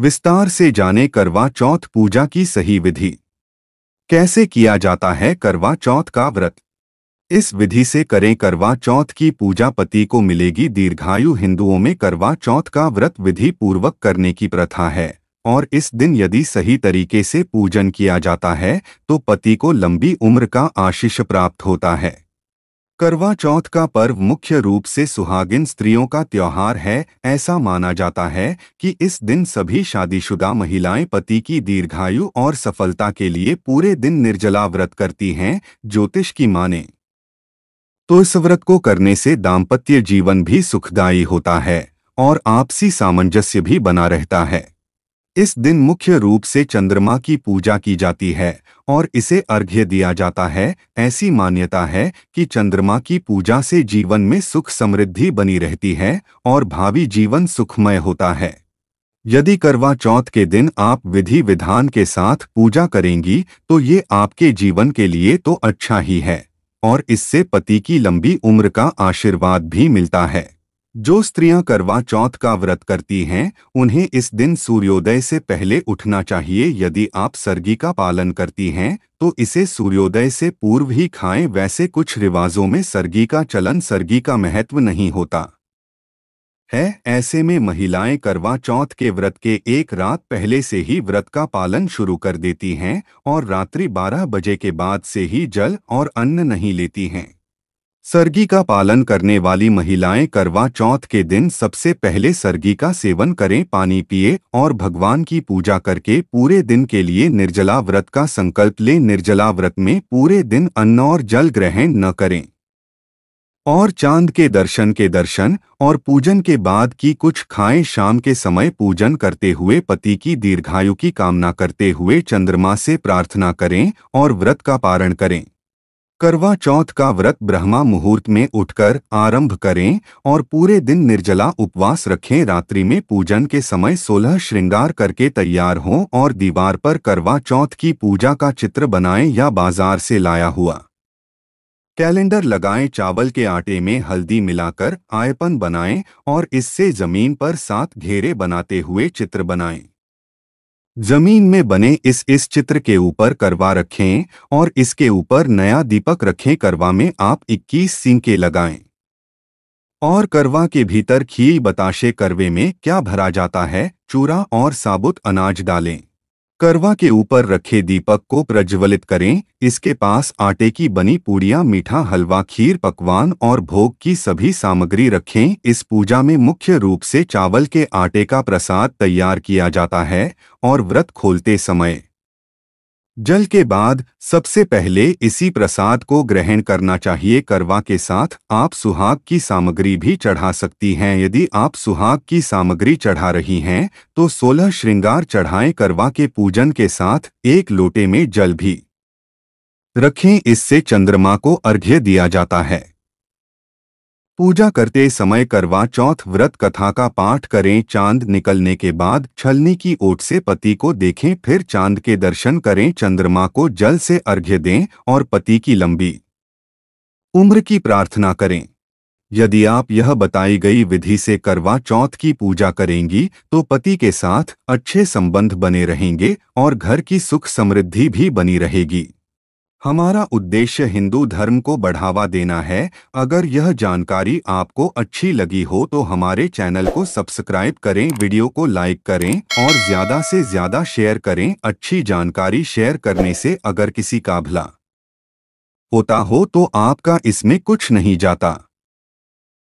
विस्तार से जाने करवा चौथ पूजा की सही विधि कैसे किया जाता है करवा चौथ का व्रत इस विधि से करें करवा चौथ की पूजा पति को मिलेगी दीर्घायु हिंदुओं में करवा चौथ का व्रत विधि पूर्वक करने की प्रथा है और इस दिन यदि सही तरीके से पूजन किया जाता है तो पति को लंबी उम्र का आशीष प्राप्त होता है करवा चौथ का पर्व मुख्य रूप से सुहागिन स्त्रियों का त्यौहार है ऐसा माना जाता है कि इस दिन सभी शादीशुदा महिलाएं पति की दीर्घायु और सफलता के लिए पूरे दिन निर्जला व्रत करती हैं ज्योतिष की माने तो इस व्रत को करने से दाम्पत्य जीवन भी सुखदायी होता है और आपसी सामंजस्य भी बना रहता है इस दिन मुख्य रूप से चंद्रमा की पूजा की जाती है और इसे अर्घ्य दिया जाता है ऐसी मान्यता है कि चंद्रमा की पूजा से जीवन में सुख समृद्धि बनी रहती है और भावी जीवन सुखमय होता है यदि करवा चौथ के दिन आप विधि विधान के साथ पूजा करेंगी तो ये आपके जीवन के लिए तो अच्छा ही है और इससे पति की लंबी उम्र का आशीर्वाद भी मिलता है जो स्त्रियां करवा चौथ का व्रत करती हैं उन्हें इस दिन सूर्योदय से पहले उठना चाहिए यदि आप सर्गी का पालन करती हैं तो इसे सूर्योदय से पूर्व ही खाएं वैसे कुछ रिवाजों में सर्गी का चलन सर्गी का महत्व नहीं होता है ऐसे में महिलाएं करवा चौथ के व्रत के एक रात पहले से ही व्रत का पालन शुरू कर देती हैं और रात्रि 12 बजे के बाद से ही जल और अन्न नहीं लेती हैं सर्गी का पालन करने वाली महिलाएं करवा चौथ के दिन सबसे पहले सर्गी का सेवन करें पानी पिए और भगवान की पूजा करके पूरे दिन के लिए निर्जला व्रत का संकल्प लें निर्जला व्रत में पूरे दिन अन्न और जल ग्रहण न करें और चांद के दर्शन के दर्शन और पूजन के बाद की कुछ खाएं शाम के समय पूजन करते हुए पति की दीर्घायु की कामना करते हुए चंद्रमा से प्रार्थना करें और व्रत का पारण करें करवा चौथ का व्रत ब्रह्मा मुहूर्त में उठकर आरंभ करें और पूरे दिन निर्जला उपवास रखें रात्रि में पूजन के समय सोलह श्रृंगार करके तैयार हों और दीवार पर करवा चौथ की पूजा का चित्र बनाएं या बाजार से लाया हुआ कैलेंडर लगाएं चावल के आटे में हल्दी मिलाकर आयपन बनाएं और इससे जमीन पर सात घेरे बनाते हुए चित्र बनाएं जमीन में बने इस इस चित्र के ऊपर करवा रखें और इसके ऊपर नया दीपक रखें करवा में आप 21 सिंके लगाएं और करवा के भीतर खी बताशे करवे में क्या भरा जाता है चूरा और साबुत अनाज डालें करवा के ऊपर रखे दीपक को प्रज्वलित करें इसके पास आटे की बनी पूड़ियाँ मीठा हलवा खीर पकवान और भोग की सभी सामग्री रखें इस पूजा में मुख्य रूप से चावल के आटे का प्रसाद तैयार किया जाता है और व्रत खोलते समय जल के बाद सबसे पहले इसी प्रसाद को ग्रहण करना चाहिए करवा के साथ आप सुहाग की सामग्री भी चढ़ा सकती हैं यदि आप सुहाग की सामग्री चढ़ा रही हैं तो सोलह श्रृंगार चढ़ाएं करवा के पूजन के साथ एक लोटे में जल भी रखें इससे चंद्रमा को अर्घ्य दिया जाता है पूजा करते समय करवा चौथ व्रत कथा का पाठ करें चांद निकलने के बाद छलनी की ओट से पति को देखें फिर चांद के दर्शन करें चंद्रमा को जल से अर्घ्य दें और पति की लंबी उम्र की प्रार्थना करें यदि आप यह बताई गई विधि से करवा चौथ की पूजा करेंगी तो पति के साथ अच्छे संबंध बने रहेंगे और घर की सुख समृद्धि भी बनी रहेगी हमारा उद्देश्य हिंदू धर्म को बढ़ावा देना है अगर यह जानकारी आपको अच्छी लगी हो तो हमारे चैनल को सब्सक्राइब करें वीडियो को लाइक करें और ज्यादा से ज्यादा शेयर करें अच्छी जानकारी शेयर करने से अगर किसी का भला होता हो तो आपका इसमें कुछ नहीं जाता